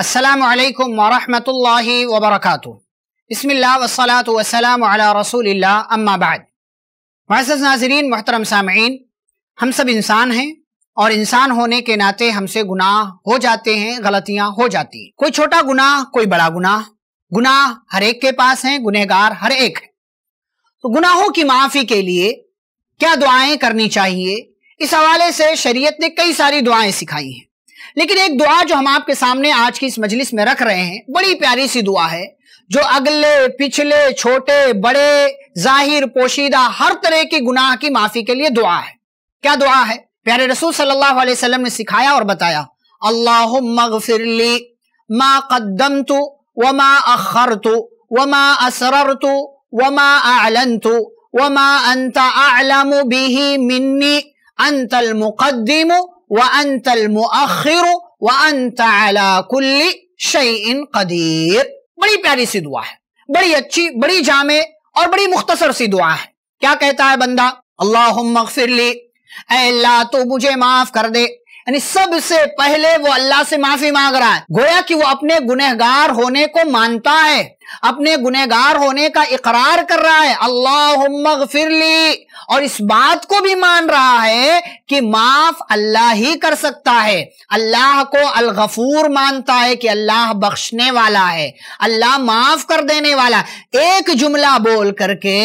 असलकम वरहमल वबरक बसलात रसूल अम्माबाद वाज़ नाजरीन महतरम सामीन हम सब इंसान हैं और इंसान होने के नाते हमसे गुनाह हो जाते हैं गलतियां हो जाती हैं कोई छोटा गुनाह कोई बड़ा गुनाह गुनाह हर एक के पास हैं गुनहगार हर एक है तो गुनाहों की माफ़ी के लिए क्या दुआएं करनी चाहिए इस हवाले से शरीयत ने कई सारी दुआएं सिखाई हैं लेकिन एक दुआ जो हम आपके सामने आज की इस मजलिस में रख रहे हैं बड़ी प्यारी सी दुआ है जो अगले पिछले छोटे बड़े जाहिर पोशीदा हर तरह के गुनाह की माफी के लिए दुआ है क्या दुआ है प्यारे रसूल सल्लल्लाहु अलैहि वसल्लम ने सिखाया और बताया अल्लाह मगफिरली मा कदम व मा अखर तो वमा असरर व मा आलन व मा अंत आलम बिही मिन्नी अंतल मुकदम वंत मुखिर वंत अला कुल्ली शईन कदीर बड़ी प्यारी सी दुआ है बड़ी अच्छी बड़ी जामे और बड़ी मुख्तसर सी दुआ है क्या कहता है बंदा अल्लाहली अल्लाह तो मुझे माफ कर दे यानी सबसे पहले वो अल्लाह से माफी मांग रहा है गोया कि वो अपने गुनहगार होने को मानता है अपने गुनेगार होने का इकरार कर रहा है अल्लाह ली और इस बात को भी मान रहा है कि माफ अल्लाह ही कर सकता है अल्लाह को अलगफूर मानता है कि अल्लाह बख्शने वाला है अल्लाह माफ कर देने वाला एक जुमला बोल करके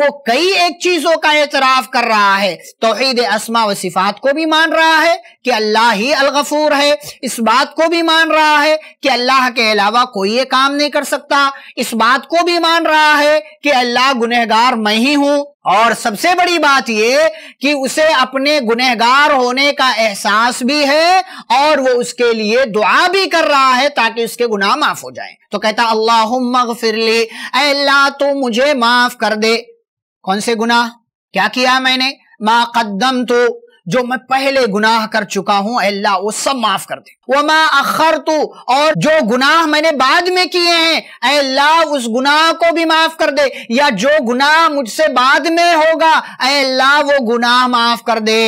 वो कई एक चीजों का एतराफ कर रहा है तोहिद असमा व सिफात को भी मान रहा है कि अल्लाह ही अलगफूर है इस बात को भी मान रहा है कि अल्लाह के अलावा कोई ये काम नहीं कर सकता इस बात को भी मान रहा है कि अल्लाह गुनहगार मैं ही हूं और सबसे बड़ी बात यह कि उसे अपने गुनहगार होने का एहसास भी है और वो उसके लिए दुआ भी कर रहा है ताकि उसके गुनाह माफ हो जाए तो कहता अल्लाह मगफिरली अल्लाह तो मुझे माफ कर दे कौन से गुनाह क्या किया मैंने माकदम तो जो मैं पहले गुनाह कर चुका हूं अल्लाह वो सब माफ कर दे मैं अखर तू और जो गुनाह मैंने बाद में किए हैं अल्लाह उस गुनाह को भी माफ कर दे या जो गुनाह मुझसे बाद में होगा अल्लाह वो गुनाह माफ कर दे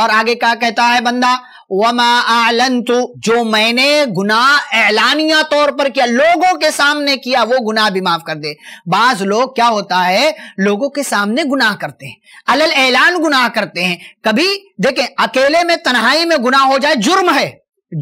और आगे क्या कहता है बंदा आलन तो जो मैंने गुनाह ऐलानिया तौर पर किया लोगों के सामने किया वो गुनाह भी माफ कर दे बाज लोग क्या होता है लोगों के सामने गुनाह करते हैं अलल ऐलान गुनाह करते हैं कभी देखें अकेले में तन्हाई में गुनाह हो जाए जुर्म है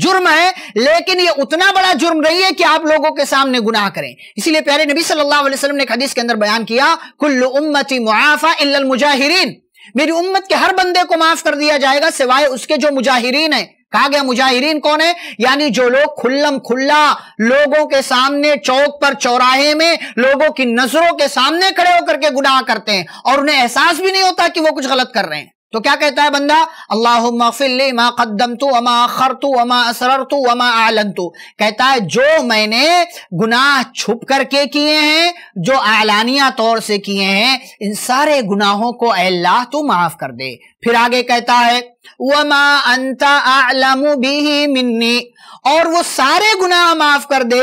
जुर्म है लेकिन ये उतना बड़ा जुर्म नहीं है कि आप लोगों के सामने गुनाह करें इसीलिए प्यारे नबी सल्लल्लाहु अलैहि वसल्लम ने हदीस के अंदर बयान किया कुल्लु उम्मती मुआफा इल्ल मुजाहिरीन मेरी उम्मत के हर बंदे को माफ कर दिया जाएगा सिवाय उसके जो मुजाहिरीन है कहा गया मुजाहिरीन कौन है यानी जो लोग खुल्लम खुल्ला लोगों के सामने चौक पर चौराहे में लोगों की नजरों के सामने खड़े होकर के गुनाह करते हैं और उन्हें एहसास भी नहीं होता कि वो कुछ गलत कर रहे हैं तो क्या कहता है बंदा अल्लाह कदम तू अमा अखर तू अमा असर तू अमा आलन तू कहता है जो मैंने गुनाह छुप करके किए हैं जो आलानिया तौर से किए हैं इन सारे गुनाहों को अल्लाह तू माफ कर दे फिर आगे कहता है वमा अंता आलम भी मिन्नी और वो सारे गुनाह माफ कर दे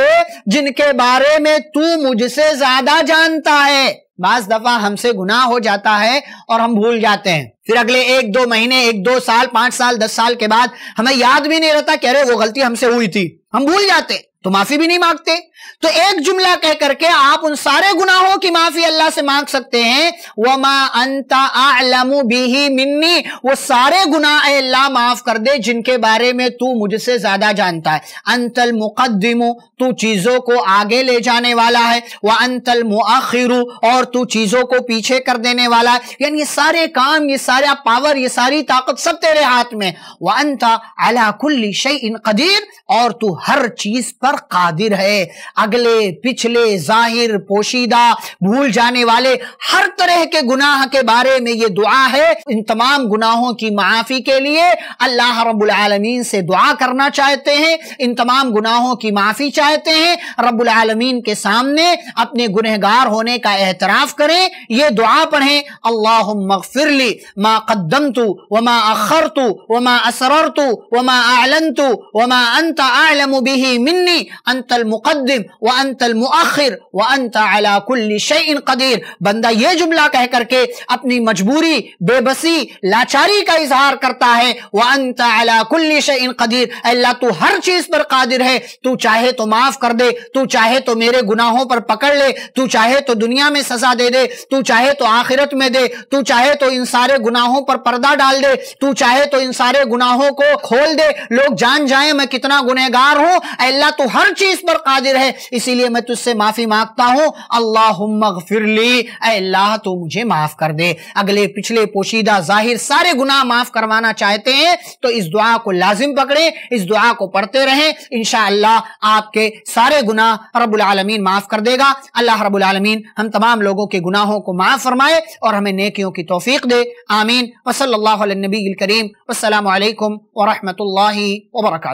जिनके बारे में तू मुझसे ज्यादा जानता है बाज दफा हमसे गुनाह हो जाता है और हम भूल जाते हैं फिर अगले एक दो महीने एक दो साल पांच साल दस साल के बाद हमें याद भी नहीं रहता कह रहे वो गलती हमसे हुई थी हम भूल जाते तो माफी भी नहीं मांगते तो एक जुमला कह करके आप उन सारे गुनाहों की माफी अल्लाह से मांग सकते हैं वमा अंता आलमु बिही मिन्नी वो सारे गुनाह अल्लाह माफ कर दे जिनके बारे में तू मुझसे ज्यादा जानता है अंतल मुकदमो तू चीजों को आगे ले जाने वाला है वह वा अंतल मुआखिरु और तू चीजों को पीछे कर देने वाला है यानी ये सारे काम ये सारा पावर ये सारी ताकत सब तेरे हाथ में वह अंता अला कुल्ली शई इन कदीर और तू हर चीज पर कादिर है अगले पिछले जाहिर पोशीदा भूल जाने वाले हर तरह के गुनाह के बारे में ये दुआ है इन तमाम गुनाहों की माफी के लिए अल्लाह रब्बुल आलमीन से दुआ करना चाहते हैं इन तमाम गुनाहों की माफी चाहते हैं रब्बुल आलमीन के सामने अपने गुनहगार होने का एतराफ करें ये दुआ पढ़ें अल्लाह मगफिरली मा कदम व वमा अखर तू वमा असरर तू वमा आलन व वमा अंत आलम बिही मिन्नी अंतल मुकदम मुआखिर व अंत अला कदीर बंदा ये जुमला कह करके अपनी मजबूरी बेबसी लाचारी का इजहार करता है वह अंत अला कुल्ली कदीर अल्लाह तू हर चीज पर कादिर है तू चाहे तो माफ कर दे तू चाहे तो मेरे गुनाहों पर पकड़ ले तू चाहे तो दुनिया में सजा दे दे तू चाहे तो आखिरत में दे तू चाहे तो इन सारे गुनाहों पर पर्दा डाल दे तू चाहे तो इन सारे गुनाहों को खोल दे लोग जान जाए मैं कितना गुनहगार हूं अल्लाह तू हर चीज पर कादिर है इसीलिए मैं तुझसे माफी मांगता हूं अल्लाह फिरली अल्लाह तो मुझे माफ कर दे अगले पिछले पोशीदा जाहिर सारे गुनाह माफ करवाना चाहते हैं तो इस दुआ को लाजिम पकड़े इस दुआ को पढ़ते रहें इनशाला आपके सारे गुनाह रबालमीन माफ कर देगा अल्लाह रबालमीन हम तमाम लोगों के गुनाहों को माफ फरमाए और हमें नेकियों की तोफीक दे आमीन वसल्ला नबी करीम वसलम लाही वर्का